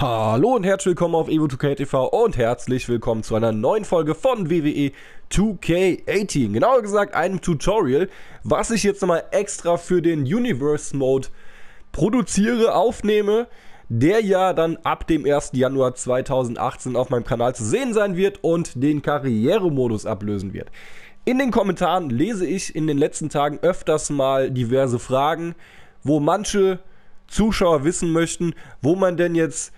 Hallo und herzlich willkommen auf Evo2KTV und herzlich willkommen zu einer neuen Folge von WWE 2K18. Genauer gesagt einem Tutorial, was ich jetzt nochmal extra für den Universe Mode produziere, aufnehme, der ja dann ab dem 1. Januar 2018 auf meinem Kanal zu sehen sein wird und den Karrieremodus ablösen wird. In den Kommentaren lese ich in den letzten Tagen öfters mal diverse Fragen, wo manche Zuschauer wissen möchten, wo man denn jetzt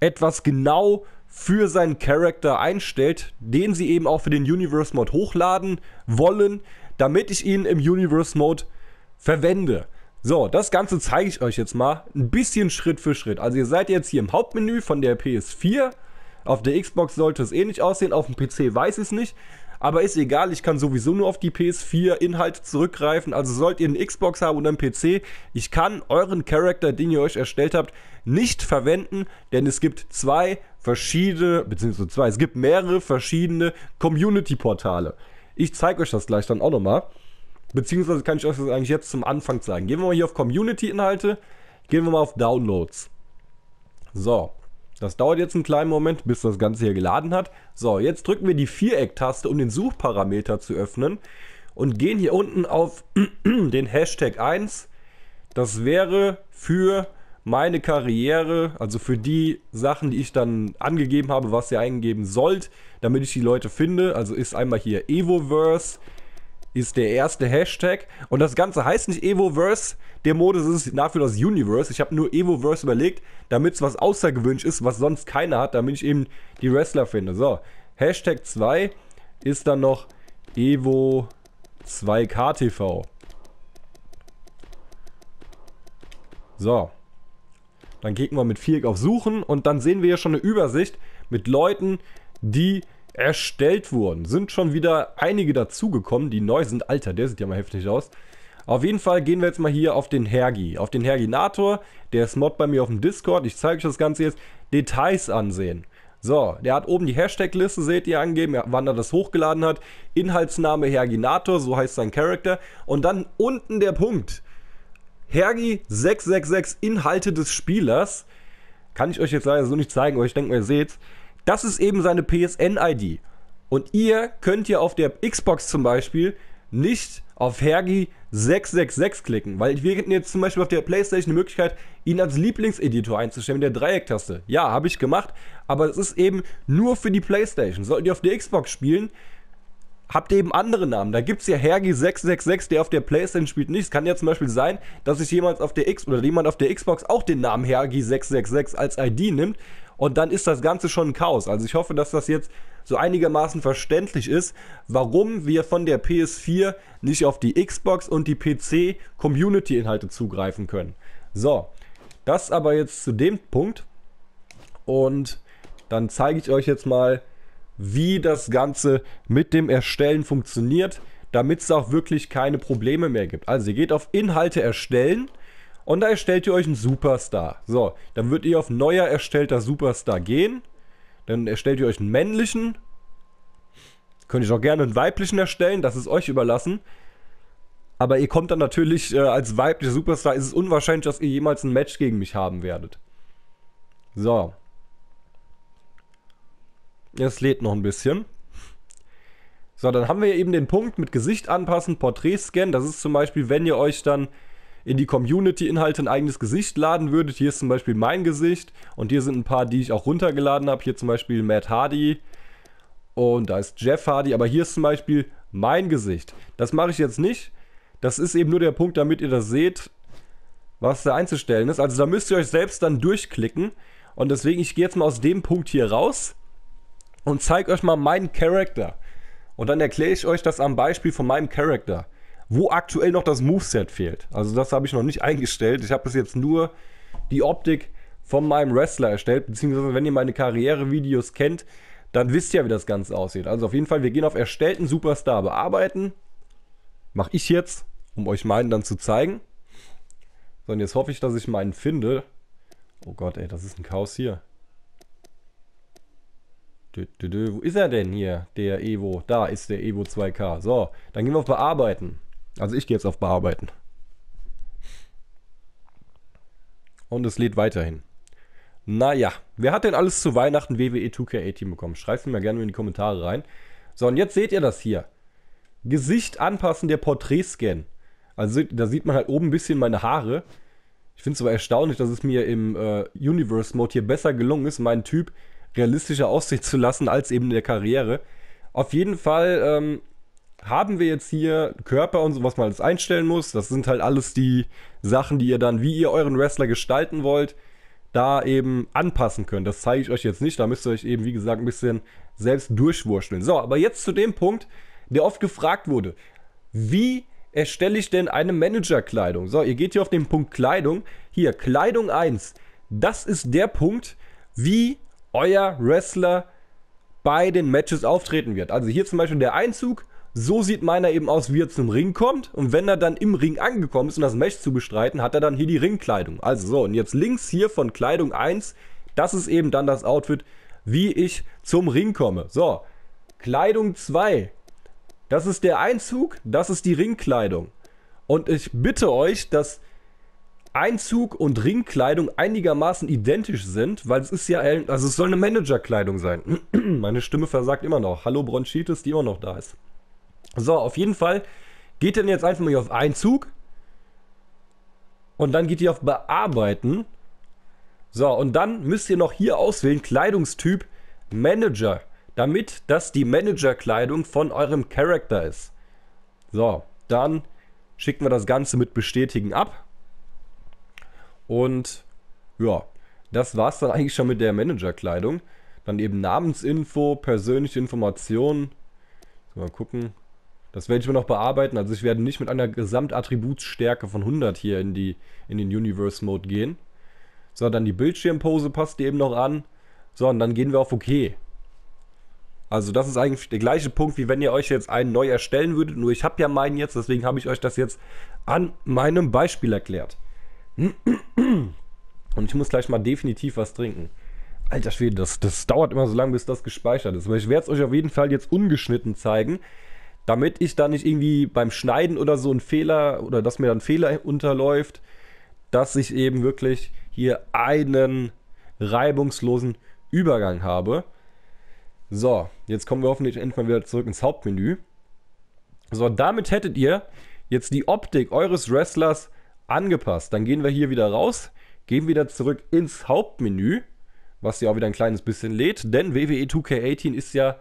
etwas genau für seinen Charakter einstellt, den sie eben auch für den Universe Mode hochladen wollen, damit ich ihn im Universe Mode verwende. So, das Ganze zeige ich euch jetzt mal ein bisschen Schritt für Schritt. Also ihr seid jetzt hier im Hauptmenü von der PS4. Auf der Xbox sollte es ähnlich aussehen, auf dem PC weiß ich es nicht. Aber ist egal, ich kann sowieso nur auf die PS4-Inhalte zurückgreifen. Also sollt ihr einen Xbox haben oder einen PC, ich kann euren Charakter, den ihr euch erstellt habt, nicht verwenden, denn es gibt zwei verschiedene, beziehungsweise zwei, es gibt mehrere verschiedene Community-Portale. Ich zeige euch das gleich dann auch nochmal. Beziehungsweise kann ich euch das eigentlich jetzt zum Anfang zeigen. Gehen wir mal hier auf Community-Inhalte, gehen wir mal auf Downloads. So, das dauert jetzt einen kleinen Moment, bis das Ganze hier geladen hat. So, jetzt drücken wir die Viereck-Taste, um den Suchparameter zu öffnen und gehen hier unten auf den Hashtag 1. Das wäre für meine Karriere, also für die Sachen, die ich dann angegeben habe, was ihr eingeben sollt, damit ich die Leute finde. Also ist einmal hier Evoverse, ist der erste Hashtag. Und das Ganze heißt nicht Evoverse, der Modus ist nach für das Universe. Ich habe nur Evoverse überlegt, damit es was außergewöhnlich ist, was sonst keiner hat, damit ich eben die Wrestler finde. So, Hashtag 2 ist dann noch Evo 2KTV. So. Dann gehen wir mit Viereck auf Suchen und dann sehen wir hier schon eine Übersicht mit Leuten, die erstellt wurden. Sind schon wieder einige dazugekommen, die neu sind. Alter, der sieht ja mal heftig aus. Auf jeden Fall gehen wir jetzt mal hier auf den Hergi, auf den Herginator. Der ist Mod bei mir auf dem Discord. Ich zeige euch das Ganze jetzt. Details ansehen. So, der hat oben die Hashtag-Liste, seht ihr, angeben, wann er das hochgeladen hat. Inhaltsname Herginator, so heißt sein Charakter. Und dann unten der Punkt. Hergi 666 Inhalte des Spielers. Kann ich euch jetzt leider so nicht zeigen, aber ich denke ihr seht. Das ist eben seine PSN-ID. Und ihr könnt ja auf der Xbox zum Beispiel nicht auf Hergi 666 klicken, weil wir hätten jetzt zum Beispiel auf der Playstation die Möglichkeit, ihn als Lieblingseditor einzustellen mit der Dreiecktaste. Ja, habe ich gemacht, aber es ist eben nur für die Playstation. Solltet ihr auf der Xbox spielen, habt ihr eben andere Namen. Da gibt es ja Hergi666, der auf der Playstation spielt nicht. Es kann ja zum Beispiel sein, dass sich jemand auf der X oder jemand auf der Xbox auch den Namen Hergi666 als ID nimmt. Und dann ist das Ganze schon ein Chaos. Also ich hoffe, dass das jetzt so einigermaßen verständlich ist, warum wir von der PS4 nicht auf die Xbox und die PC Community-Inhalte zugreifen können. So, das aber jetzt zu dem Punkt. Und dann zeige ich euch jetzt mal wie das Ganze mit dem Erstellen funktioniert, damit es auch wirklich keine Probleme mehr gibt. Also ihr geht auf Inhalte erstellen und da erstellt ihr euch einen Superstar. So, dann würdet ihr auf neuer erstellter Superstar gehen. Dann erstellt ihr euch einen männlichen. Könnt ihr auch gerne einen weiblichen erstellen, das ist euch überlassen. Aber ihr kommt dann natürlich äh, als weiblicher Superstar, ist es unwahrscheinlich, dass ihr jemals ein Match gegen mich haben werdet. So, es lädt noch ein bisschen. So, dann haben wir eben den Punkt mit Gesicht anpassen, Porträt scannen. Das ist zum Beispiel, wenn ihr euch dann in die Community-Inhalte ein eigenes Gesicht laden würdet. Hier ist zum Beispiel mein Gesicht und hier sind ein paar, die ich auch runtergeladen habe. Hier zum Beispiel Matt Hardy und da ist Jeff Hardy. Aber hier ist zum Beispiel mein Gesicht. Das mache ich jetzt nicht. Das ist eben nur der Punkt, damit ihr das seht, was da einzustellen ist. Also da müsst ihr euch selbst dann durchklicken. Und deswegen, ich gehe jetzt mal aus dem Punkt hier raus und zeige euch mal meinen Charakter. Und dann erkläre ich euch das am Beispiel von meinem Charakter, wo aktuell noch das Moveset fehlt. Also das habe ich noch nicht eingestellt. Ich habe bis jetzt nur die Optik von meinem Wrestler erstellt, beziehungsweise wenn ihr meine Karrierevideos kennt, dann wisst ihr, wie das Ganze aussieht. Also auf jeden Fall, wir gehen auf erstellten Superstar bearbeiten. Mache ich jetzt, um euch meinen dann zu zeigen. So, und jetzt hoffe ich, dass ich meinen finde. Oh Gott, ey, das ist ein Chaos hier. Wo ist er denn hier, der Evo? Da ist der Evo 2K. So, dann gehen wir auf Bearbeiten. Also ich gehe jetzt auf Bearbeiten. Und es lädt weiterhin. Naja, wer hat denn alles zu Weihnachten WWE e 2K18 bekommen? Schreibt mir gerne in die Kommentare rein. So, und jetzt seht ihr das hier. Gesicht anpassen, der Porträtscan. Also da sieht man halt oben ein bisschen meine Haare. Ich finde es aber erstaunlich, dass es mir im äh, Universe-Mode hier besser gelungen ist, meinen Typ realistischer Aussicht zu lassen als eben in der Karriere. Auf jeden Fall ähm, haben wir jetzt hier Körper und so, was man alles einstellen muss. Das sind halt alles die Sachen, die ihr dann, wie ihr euren Wrestler gestalten wollt, da eben anpassen könnt. Das zeige ich euch jetzt nicht. Da müsst ihr euch eben, wie gesagt, ein bisschen selbst durchwurschteln. So, aber jetzt zu dem Punkt, der oft gefragt wurde. Wie erstelle ich denn eine Managerkleidung? So, ihr geht hier auf den Punkt Kleidung. Hier, Kleidung 1. Das ist der Punkt, wie euer Wrestler bei den Matches auftreten wird. Also hier zum Beispiel der Einzug. So sieht meiner eben aus, wie er zum Ring kommt. Und wenn er dann im Ring angekommen ist, um das Match zu bestreiten, hat er dann hier die Ringkleidung. Also so, und jetzt links hier von Kleidung 1, das ist eben dann das Outfit, wie ich zum Ring komme. So, Kleidung 2, das ist der Einzug, das ist die Ringkleidung. Und ich bitte euch, dass Einzug und Ringkleidung einigermaßen identisch sind, weil es ist ja, also es soll eine Managerkleidung sein. Meine Stimme versagt immer noch. Hallo Bronchitis, die immer noch da ist. So, auf jeden Fall geht dann jetzt einfach mal auf Einzug und dann geht ihr auf Bearbeiten. So, und dann müsst ihr noch hier auswählen Kleidungstyp Manager, damit das die Managerkleidung von eurem Charakter ist. So, dann schicken wir das Ganze mit Bestätigen ab. Und ja, das war es dann eigentlich schon mit der Managerkleidung. Dann eben Namensinfo, persönliche Informationen. Mal gucken. Das werde ich mir noch bearbeiten. Also ich werde nicht mit einer Gesamtattributsstärke von 100 hier in, die, in den Universe Mode gehen. So, dann die Bildschirmpose passt eben noch an. So, und dann gehen wir auf OK. Also das ist eigentlich der gleiche Punkt, wie wenn ihr euch jetzt einen neu erstellen würdet. Nur ich habe ja meinen jetzt, deswegen habe ich euch das jetzt an meinem Beispiel erklärt. Und ich muss gleich mal definitiv was trinken. Alter Schwede, das, das dauert immer so lange, bis das gespeichert ist. Aber ich werde es euch auf jeden Fall jetzt ungeschnitten zeigen, damit ich da nicht irgendwie beim Schneiden oder so einen Fehler oder dass mir dann Fehler unterläuft, dass ich eben wirklich hier einen reibungslosen Übergang habe. So, jetzt kommen wir hoffentlich endlich mal wieder zurück ins Hauptmenü. So, damit hättet ihr jetzt die Optik eures Wrestlers angepasst. Dann gehen wir hier wieder raus, gehen wieder zurück ins Hauptmenü, was ja auch wieder ein kleines bisschen lädt, denn WWE e 2K18 ist ja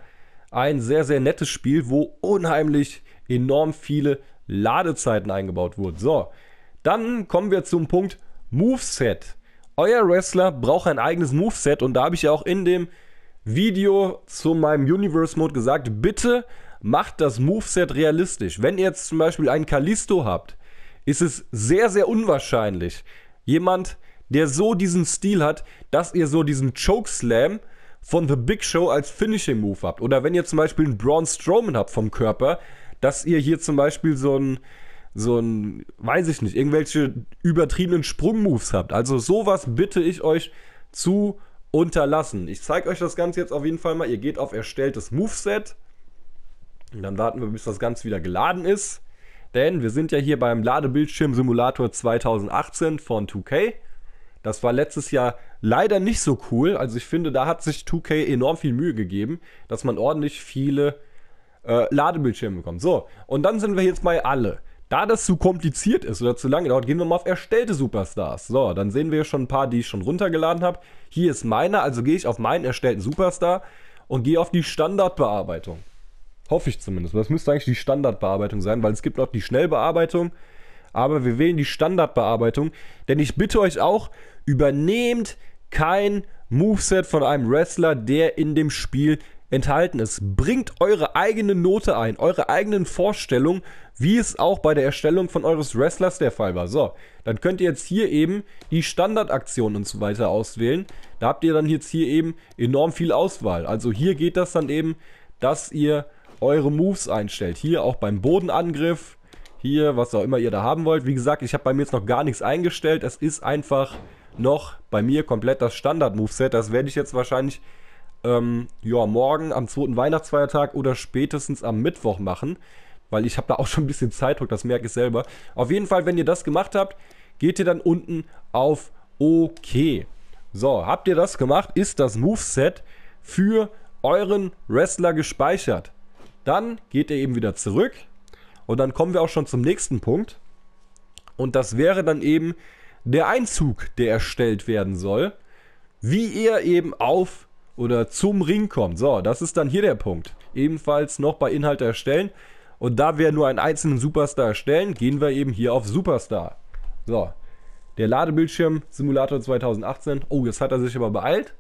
ein sehr, sehr nettes Spiel, wo unheimlich enorm viele Ladezeiten eingebaut wurden. So, dann kommen wir zum Punkt Moveset. Euer Wrestler braucht ein eigenes Moveset und da habe ich ja auch in dem Video zu meinem Universe Mode gesagt, bitte macht das Moveset realistisch. Wenn ihr jetzt zum Beispiel einen Kalisto habt, ist es sehr, sehr unwahrscheinlich. Jemand, der so diesen Stil hat, dass ihr so diesen Chokeslam von The Big Show als Finishing Move habt. Oder wenn ihr zum Beispiel einen Braun Strowman habt vom Körper, dass ihr hier zum Beispiel so ein, so ein, weiß ich nicht, irgendwelche übertriebenen Sprungmoves habt. Also sowas bitte ich euch zu unterlassen. Ich zeige euch das Ganze jetzt auf jeden Fall mal. Ihr geht auf erstelltes Moveset. Und dann warten wir, bis das Ganze wieder geladen ist. Denn wir sind ja hier beim Ladebildschirm-Simulator 2018 von 2K. Das war letztes Jahr leider nicht so cool. Also ich finde, da hat sich 2K enorm viel Mühe gegeben, dass man ordentlich viele äh, Ladebildschirme bekommt. So, und dann sind wir jetzt bei alle. Da das zu kompliziert ist oder zu lange dauert, gehen wir mal auf erstellte Superstars. So, dann sehen wir schon ein paar, die ich schon runtergeladen habe. Hier ist meiner, also gehe ich auf meinen erstellten Superstar und gehe auf die Standardbearbeitung. Hoffe ich zumindest. Das müsste eigentlich die Standardbearbeitung sein, weil es gibt noch die Schnellbearbeitung. Aber wir wählen die Standardbearbeitung. Denn ich bitte euch auch, übernehmt kein Moveset von einem Wrestler, der in dem Spiel enthalten ist. Bringt eure eigene Note ein, eure eigenen Vorstellungen, wie es auch bei der Erstellung von eures Wrestlers der Fall war. So, dann könnt ihr jetzt hier eben die Standardaktion und so weiter auswählen. Da habt ihr dann jetzt hier eben enorm viel Auswahl. Also hier geht das dann eben, dass ihr eure Moves einstellt. Hier auch beim Bodenangriff, hier was auch immer ihr da haben wollt. Wie gesagt, ich habe bei mir jetzt noch gar nichts eingestellt. Es ist einfach noch bei mir komplett das Standard-Moveset. Das werde ich jetzt wahrscheinlich ähm, ja, morgen am zweiten Weihnachtsfeiertag oder spätestens am Mittwoch machen. Weil ich habe da auch schon ein bisschen Zeitdruck, das merke ich selber. Auf jeden Fall, wenn ihr das gemacht habt, geht ihr dann unten auf OK. So, habt ihr das gemacht, ist das Moveset für euren Wrestler gespeichert. Dann geht er eben wieder zurück. Und dann kommen wir auch schon zum nächsten Punkt. Und das wäre dann eben der Einzug, der erstellt werden soll, wie er eben auf oder zum Ring kommt. So, das ist dann hier der Punkt. Ebenfalls noch bei Inhalte erstellen. Und da wir nur einen einzelnen Superstar erstellen, gehen wir eben hier auf Superstar. So, der Ladebildschirm Simulator 2018. Oh, jetzt hat er sich aber beeilt.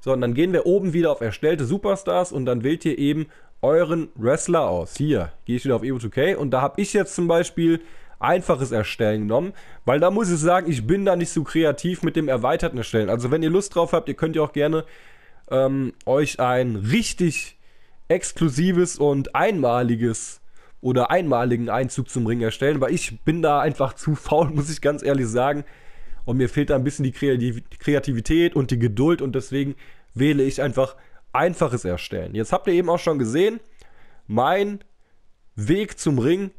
So, und dann gehen wir oben wieder auf erstellte Superstars und dann wählt ihr eben euren Wrestler aus. Hier, gehe ich wieder auf Evo 2K und da habe ich jetzt zum Beispiel einfaches Erstellen genommen, weil da muss ich sagen, ich bin da nicht so kreativ mit dem erweiterten Erstellen. Also wenn ihr Lust drauf habt, ihr könnt ja auch gerne ähm, euch ein richtig exklusives und einmaliges oder einmaligen Einzug zum Ring erstellen, weil ich bin da einfach zu faul, muss ich ganz ehrlich sagen. Und mir fehlt da ein bisschen die Kreativität und die Geduld und deswegen wähle ich einfach einfaches Erstellen. Jetzt habt ihr eben auch schon gesehen, mein Weg zum Ring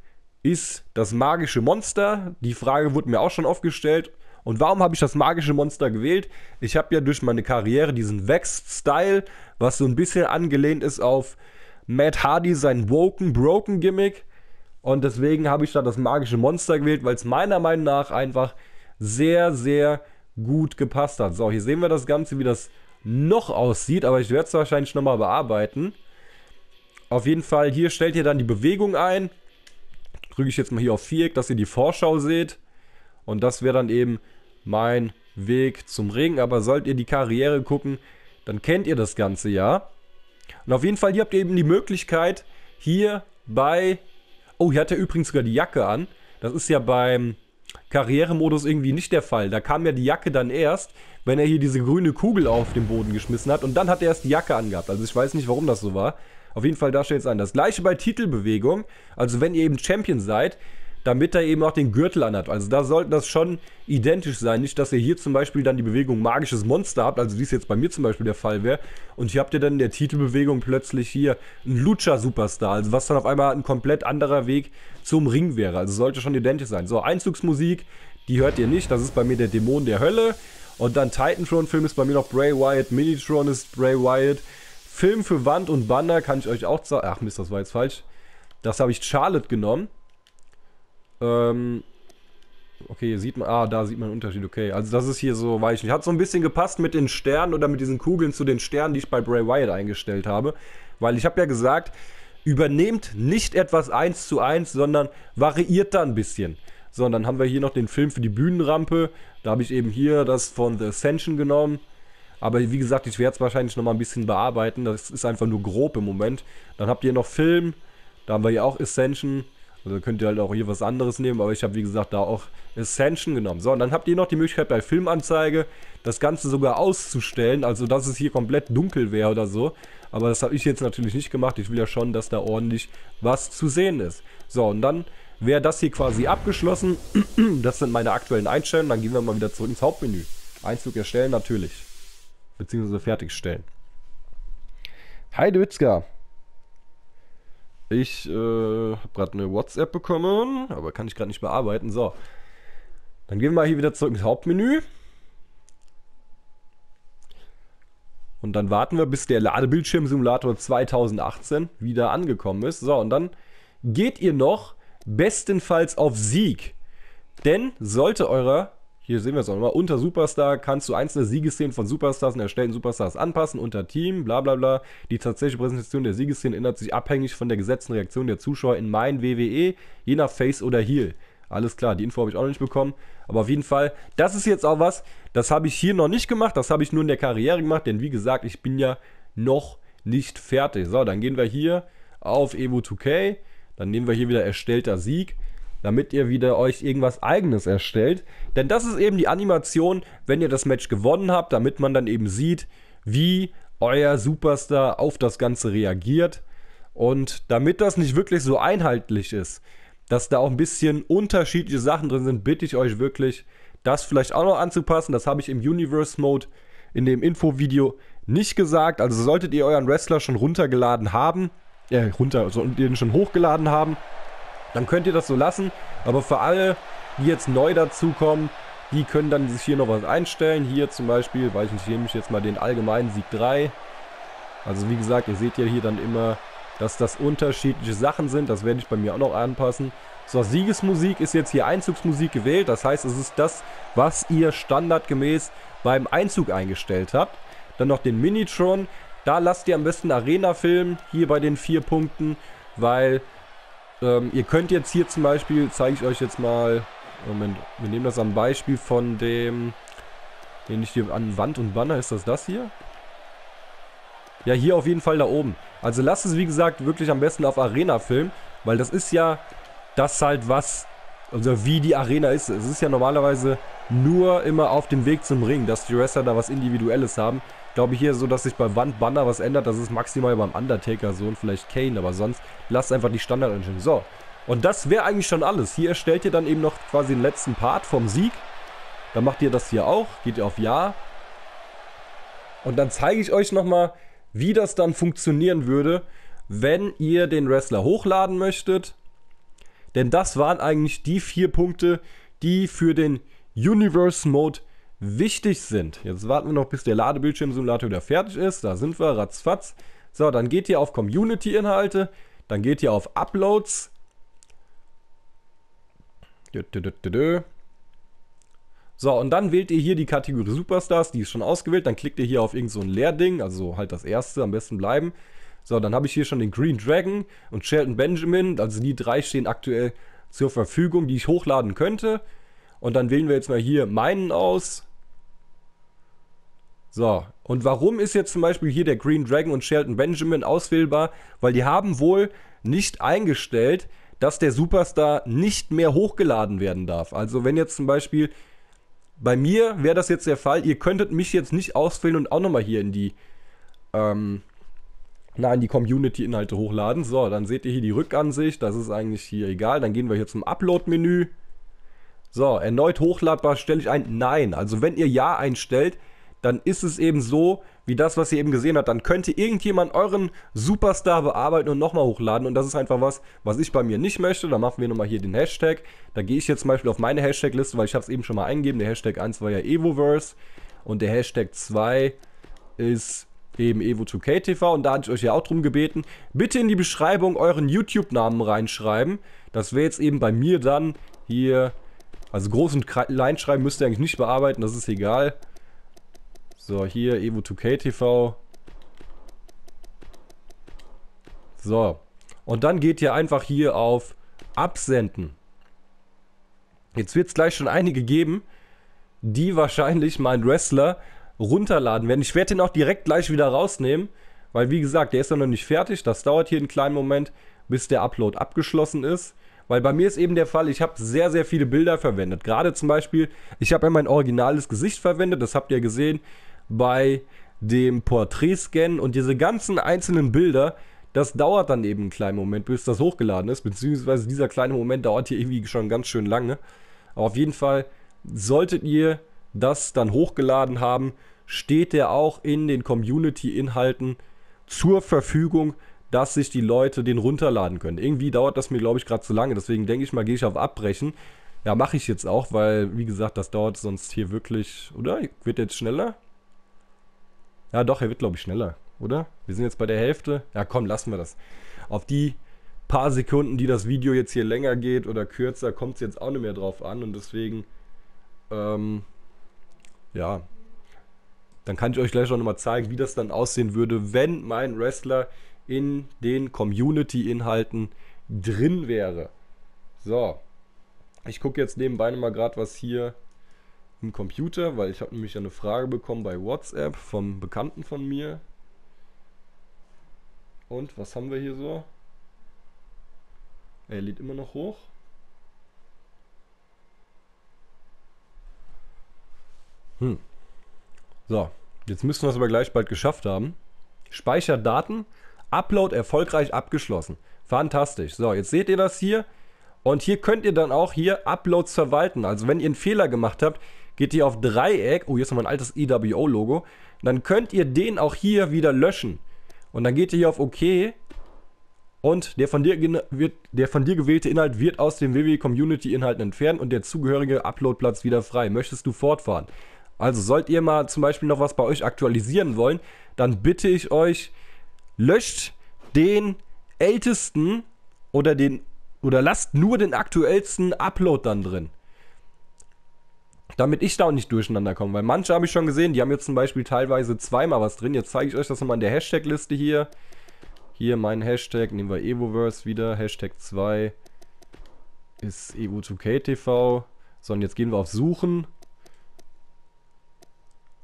ist das magische Monster. Die Frage wurde mir auch schon oft gestellt. Und warum habe ich das magische Monster gewählt? Ich habe ja durch meine Karriere diesen Vexed-Style, was so ein bisschen angelehnt ist auf Matt Hardy, sein Woken-Broken-Gimmick. Und deswegen habe ich da das magische Monster gewählt, weil es meiner Meinung nach einfach sehr, sehr gut gepasst hat. So, hier sehen wir das Ganze, wie das noch aussieht, aber ich werde es wahrscheinlich nochmal bearbeiten. Auf jeden Fall, hier stellt ihr dann die Bewegung ein. Drücke ich jetzt mal hier auf Viereck, dass ihr die Vorschau seht. Und das wäre dann eben mein Weg zum Ring. Aber sollt ihr die Karriere gucken, dann kennt ihr das Ganze ja. Und auf jeden Fall, hier habt ihr eben die Möglichkeit, hier bei... Oh, hier hat er übrigens sogar die Jacke an. Das ist ja beim Karrieremodus irgendwie nicht der Fall. Da kam ja die Jacke dann erst, wenn er hier diese grüne Kugel auf den Boden geschmissen hat und dann hat er erst die Jacke angehabt. Also ich weiß nicht, warum das so war. Auf jeden Fall da steht es an. Das gleiche bei Titelbewegung. Also wenn ihr eben Champion seid, damit er eben auch den Gürtel anhat. Also da sollte das schon identisch sein. Nicht, dass ihr hier zum Beispiel dann die Bewegung magisches Monster habt, also wie es jetzt bei mir zum Beispiel der Fall wäre. Und hier habt ihr dann in der Titelbewegung plötzlich hier einen Lucha-Superstar, also was dann auf einmal ein komplett anderer Weg zum Ring wäre. Also sollte schon identisch sein. So, Einzugsmusik, die hört ihr nicht. Das ist bei mir der Dämon der Hölle. Und dann Titantron-Film ist bei mir noch Bray Wyatt, Minitron ist Bray Wyatt. Film für Wand und Banner kann ich euch auch sagen. Ach Mist, das war jetzt falsch. Das habe ich Charlotte genommen. Ähm, okay, sieht man, ah, da sieht man einen Unterschied, okay. Also das ist hier so, weiß ich nicht. Hat so ein bisschen gepasst mit den Sternen oder mit diesen Kugeln zu den Sternen, die ich bei Bray Wyatt eingestellt habe. Weil ich habe ja gesagt, übernehmt nicht etwas eins zu eins, sondern variiert da ein bisschen. So, und dann haben wir hier noch den Film für die Bühnenrampe. Da habe ich eben hier das von The Ascension genommen. Aber wie gesagt, ich werde es wahrscheinlich nochmal ein bisschen bearbeiten. Das ist einfach nur grob im Moment. Dann habt ihr noch Film. Da haben wir hier auch Ascension. Also könnt ihr halt auch hier was anderes nehmen, aber ich habe wie gesagt da auch Ascension genommen. So, und dann habt ihr noch die Möglichkeit bei Filmanzeige das Ganze sogar auszustellen, also dass es hier komplett dunkel wäre oder so. Aber das habe ich jetzt natürlich nicht gemacht. Ich will ja schon, dass da ordentlich was zu sehen ist. So, und dann wäre das hier quasi abgeschlossen. das sind meine aktuellen Einstellungen. Dann gehen wir mal wieder zurück ins Hauptmenü. Einzug erstellen natürlich. Beziehungsweise fertigstellen. Hi, Heidewitzka, ich äh, habe gerade eine WhatsApp bekommen, aber kann ich gerade nicht bearbeiten. So, dann gehen wir hier wieder zurück ins Hauptmenü. Und dann warten wir, bis der Ladebildschirmsimulator 2018 wieder angekommen ist. So, und dann geht ihr noch bestenfalls auf Sieg. Denn sollte eurer hier sehen wir es auch nochmal. Unter Superstar kannst du einzelne Siegesszenen von Superstars und erstellten Superstars anpassen. Unter Team, bla bla bla. Die tatsächliche Präsentation der Siegesszenen ändert sich abhängig von der gesetzten Reaktion der Zuschauer in mein WWE, je nach Face oder Heal. Alles klar, die Info habe ich auch noch nicht bekommen. Aber auf jeden Fall, das ist jetzt auch was, das habe ich hier noch nicht gemacht. Das habe ich nur in der Karriere gemacht, denn wie gesagt, ich bin ja noch nicht fertig. So, dann gehen wir hier auf Evo 2K. Dann nehmen wir hier wieder erstellter Sieg damit ihr wieder euch irgendwas eigenes erstellt. Denn das ist eben die Animation, wenn ihr das Match gewonnen habt, damit man dann eben sieht, wie euer Superstar auf das Ganze reagiert. Und damit das nicht wirklich so einheitlich ist, dass da auch ein bisschen unterschiedliche Sachen drin sind, bitte ich euch wirklich, das vielleicht auch noch anzupassen. Das habe ich im Universe Mode in dem Infovideo nicht gesagt. Also solltet ihr euren Wrestler schon runtergeladen haben, äh, runter, solltet ihr ihn schon hochgeladen haben, dann könnt ihr das so lassen. Aber für alle, die jetzt neu dazukommen, die können dann sich hier noch was einstellen. Hier zum Beispiel, weil ich nehme mich jetzt mal den allgemeinen Sieg 3. Also wie gesagt, ihr seht ja hier dann immer, dass das unterschiedliche Sachen sind. Das werde ich bei mir auch noch anpassen. So, Siegesmusik ist jetzt hier Einzugsmusik gewählt. Das heißt, es ist das, was ihr standardgemäß beim Einzug eingestellt habt. Dann noch den Minitron. Da lasst ihr am besten Arena filmen, hier bei den vier Punkten, weil ähm, ihr könnt jetzt hier zum Beispiel, zeige ich euch jetzt mal, Moment, wir nehmen das am Beispiel von dem, den ich hier an Wand und Banner, ist das das hier? Ja, hier auf jeden Fall da oben. Also lasst es, wie gesagt, wirklich am besten auf Arena filmen, weil das ist ja das halt, was, also wie die Arena ist. Es ist ja normalerweise nur immer auf dem Weg zum Ring, dass die Wrestler da was Individuelles haben glaube hier so, dass sich bei Wand Banner was ändert. Das ist maximal beim Undertaker so und vielleicht Kane, aber sonst lasst einfach die Standard Engine. So, und das wäre eigentlich schon alles. Hier erstellt ihr dann eben noch quasi den letzten Part vom Sieg. Dann macht ihr das hier auch, geht ihr auf Ja. Und dann zeige ich euch nochmal, wie das dann funktionieren würde, wenn ihr den Wrestler hochladen möchtet. Denn das waren eigentlich die vier Punkte, die für den Universe Mode wichtig sind. Jetzt warten wir noch, bis der Ladebildschirmsimulator wieder fertig ist. Da sind wir, ratzfatz. So, dann geht ihr auf Community-Inhalte, dann geht ihr auf Uploads. So, und dann wählt ihr hier die Kategorie Superstars, die ist schon ausgewählt. Dann klickt ihr hier auf irgendein so ein Leerding, also halt das erste, am besten bleiben. So, dann habe ich hier schon den Green Dragon und Shelton Benjamin. Also die drei stehen aktuell zur Verfügung, die ich hochladen könnte. Und dann wählen wir jetzt mal hier meinen aus. So, und warum ist jetzt zum Beispiel hier der Green Dragon und Shelton Benjamin auswählbar? Weil die haben wohl nicht eingestellt, dass der Superstar nicht mehr hochgeladen werden darf. Also wenn jetzt zum Beispiel bei mir wäre das jetzt der Fall, ihr könntet mich jetzt nicht auswählen und auch nochmal hier in die, ähm, na, in die Community-Inhalte hochladen. So, dann seht ihr hier die Rückansicht, das ist eigentlich hier egal. Dann gehen wir hier zum Upload-Menü. So, erneut hochladbar stelle ich ein Nein. Also wenn ihr Ja einstellt, dann ist es eben so, wie das, was ihr eben gesehen habt. Dann könnte irgendjemand euren Superstar bearbeiten und nochmal hochladen. Und das ist einfach was, was ich bei mir nicht möchte. Da machen wir nochmal hier den Hashtag. Da gehe ich jetzt zum Beispiel auf meine Hashtag-Liste, weil ich habe es eben schon mal eingegeben. Der Hashtag 1 war ja Evoverse und der Hashtag 2 ist eben Evo2KTV und da hatte ich euch ja auch drum gebeten, bitte in die Beschreibung euren YouTube-Namen reinschreiben. Das wäre jetzt eben bei mir dann hier, also groß und klein schreiben müsst ihr eigentlich nicht bearbeiten, das ist egal. So, hier Evo2K TV. So. Und dann geht ihr einfach hier auf Absenden. Jetzt wird es gleich schon einige geben, die wahrscheinlich meinen Wrestler runterladen werden. Ich werde den auch direkt gleich wieder rausnehmen, weil wie gesagt, der ist ja noch nicht fertig. Das dauert hier einen kleinen Moment, bis der Upload abgeschlossen ist. Weil bei mir ist eben der Fall, ich habe sehr, sehr viele Bilder verwendet. Gerade zum Beispiel, ich habe ja mein originales Gesicht verwendet, das habt ihr gesehen bei dem Porträtscan und diese ganzen einzelnen Bilder, das dauert dann eben einen kleinen Moment, bis das hochgeladen ist, beziehungsweise dieser kleine Moment dauert hier irgendwie schon ganz schön lange. Aber auf jeden Fall solltet ihr das dann hochgeladen haben, steht der auch in den Community-Inhalten zur Verfügung, dass sich die Leute den runterladen können. Irgendwie dauert das mir, glaube ich, gerade zu lange. Deswegen denke ich mal, gehe ich auf Abbrechen. Ja, mache ich jetzt auch, weil, wie gesagt, das dauert sonst hier wirklich, oder? Wird jetzt schneller? Ja, doch, er wird, glaube ich, schneller, oder? Wir sind jetzt bei der Hälfte. Ja, komm, lassen wir das. Auf die paar Sekunden, die das Video jetzt hier länger geht oder kürzer, kommt es jetzt auch nicht mehr drauf an. Und deswegen, ähm, ja, dann kann ich euch gleich auch nochmal zeigen, wie das dann aussehen würde, wenn mein Wrestler in den Community-Inhalten drin wäre. So, ich gucke jetzt nebenbei nochmal gerade, was hier einen Computer, weil ich habe nämlich eine Frage bekommen bei WhatsApp vom Bekannten von mir. Und was haben wir hier so? Er lädt immer noch hoch. Hm. So, jetzt müssen wir es aber gleich bald geschafft haben. Speichert Daten. Upload erfolgreich abgeschlossen. Fantastisch. So, jetzt seht ihr das hier. Und hier könnt ihr dann auch hier Uploads verwalten. Also wenn ihr einen Fehler gemacht habt, geht ihr auf Dreieck, oh, jetzt haben wir ein altes EWO-Logo, dann könnt ihr den auch hier wieder löschen. Und dann geht ihr hier auf OK und der von, dir wird, der von dir gewählte Inhalt wird aus dem WWE Community Inhalten entfernt und der zugehörige Uploadplatz wieder frei. Möchtest du fortfahren? Also sollt ihr mal zum Beispiel noch was bei euch aktualisieren wollen, dann bitte ich euch, löscht den ältesten oder den oder lasst nur den aktuellsten Upload dann drin damit ich da auch nicht durcheinander komme, weil manche habe ich schon gesehen, die haben jetzt zum Beispiel teilweise zweimal was drin. Jetzt zeige ich euch das nochmal in der Hashtag-Liste hier. Hier mein Hashtag, nehmen wir Evoverse wieder, Hashtag 2 ist EU2KTV. So, und jetzt gehen wir auf Suchen.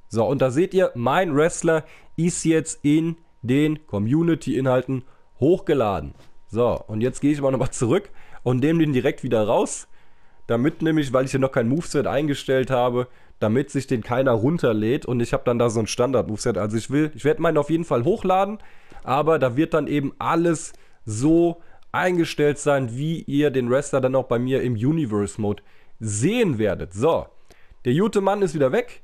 So, und da seht ihr, mein Wrestler ist jetzt in den Community-Inhalten hochgeladen. So, und jetzt gehe ich mal nochmal zurück und nehme den direkt wieder raus damit nämlich, weil ich hier noch kein Moveset eingestellt habe, damit sich den keiner runterlädt und ich habe dann da so ein Standard-Moveset. Also ich will, ich werde meinen auf jeden Fall hochladen, aber da wird dann eben alles so eingestellt sein, wie ihr den Wrestler dann auch bei mir im Universe-Mode sehen werdet. So, der gute Mann ist wieder weg.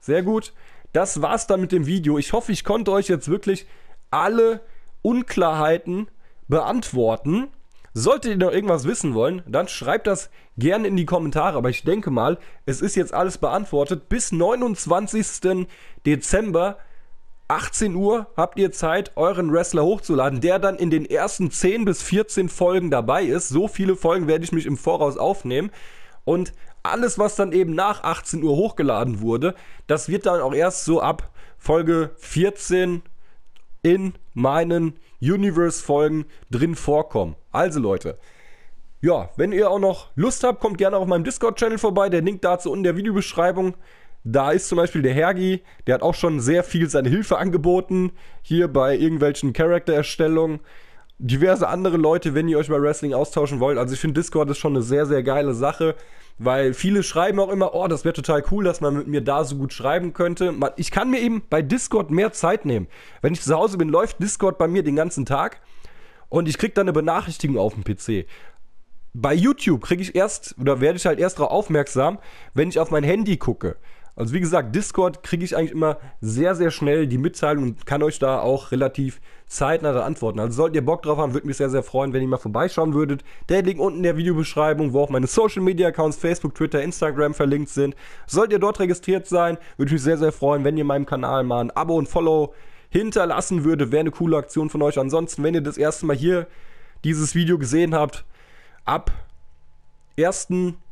Sehr gut. Das war's dann mit dem Video. Ich hoffe, ich konnte euch jetzt wirklich alle Unklarheiten beantworten. Solltet ihr noch irgendwas wissen wollen, dann schreibt das gerne in die Kommentare. Aber ich denke mal, es ist jetzt alles beantwortet. Bis 29. Dezember 18 Uhr habt ihr Zeit, euren Wrestler hochzuladen, der dann in den ersten 10 bis 14 Folgen dabei ist. So viele Folgen werde ich mich im Voraus aufnehmen. Und alles, was dann eben nach 18 Uhr hochgeladen wurde, das wird dann auch erst so ab Folge 14 in meinen Universe-Folgen drin vorkommen. Also Leute, ja, wenn ihr auch noch Lust habt, kommt gerne auf meinem Discord-Channel vorbei. Der Link dazu unten in der Videobeschreibung. Da ist zum Beispiel der Hergi, der hat auch schon sehr viel seine Hilfe angeboten, hier bei irgendwelchen Charaktererstellungen diverse andere Leute, wenn ihr euch bei Wrestling austauschen wollt. Also ich finde Discord ist schon eine sehr, sehr geile Sache, weil viele schreiben auch immer, oh, das wäre total cool, dass man mit mir da so gut schreiben könnte. Ich kann mir eben bei Discord mehr Zeit nehmen. Wenn ich zu Hause bin, läuft Discord bei mir den ganzen Tag und ich kriege dann eine Benachrichtigung auf dem PC. Bei YouTube kriege ich erst oder werde ich halt erst darauf aufmerksam, wenn ich auf mein Handy gucke. Also wie gesagt, Discord kriege ich eigentlich immer sehr, sehr schnell die Mitteilung und kann euch da auch relativ zeitnah antworten. Also solltet ihr Bock drauf haben, würde mich sehr, sehr freuen, wenn ihr mal vorbeischauen würdet. Der Link unten in der Videobeschreibung, wo auch meine Social Media Accounts, Facebook, Twitter, Instagram verlinkt sind. Solltet ihr dort registriert sein, würde ich mich sehr, sehr freuen, wenn ihr meinem Kanal mal ein Abo und Follow hinterlassen würde. Wäre eine coole Aktion von euch. Ansonsten, wenn ihr das erste Mal hier dieses Video gesehen habt, ab 1.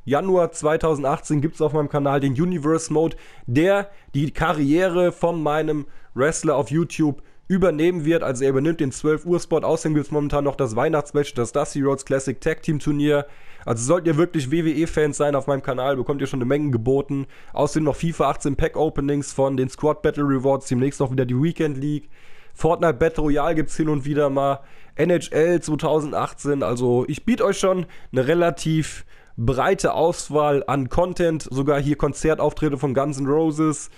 Januar 2018 gibt es auf meinem Kanal den Universe Mode, der die Karriere von meinem Wrestler auf YouTube übernehmen wird. Also er übernimmt den 12 Uhr Spot. Außerdem gibt es momentan noch das Weihnachtsmatch, das Dusty Rhodes Classic Tag Team Turnier. Also solltet ihr wirklich WWE-Fans sein auf meinem Kanal, bekommt ihr schon eine Menge geboten. Außerdem noch FIFA 18 Pack Openings von den Squad Battle Rewards, demnächst noch wieder die Weekend League. Fortnite Battle Royale gibt es hin und wieder mal. NHL 2018. Also ich biete euch schon eine relativ breite Auswahl an Content, sogar hier Konzertauftritte von Guns N' Roses.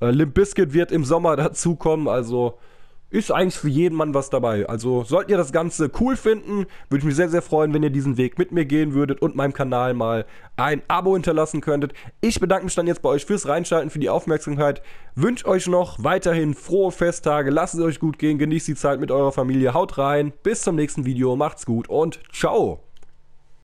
Äh, Limp Bizkit wird im Sommer dazukommen, also ist eigentlich für jeden Mann was dabei. Also solltet ihr das Ganze cool finden, würde ich mich sehr, sehr freuen, wenn ihr diesen Weg mit mir gehen würdet und meinem Kanal mal ein Abo hinterlassen könntet. Ich bedanke mich dann jetzt bei euch fürs Reinschalten, für die Aufmerksamkeit. Wünsche euch noch weiterhin frohe Festtage, lasst es euch gut gehen, genießt die Zeit mit eurer Familie, haut rein, bis zum nächsten Video, macht's gut und ciao!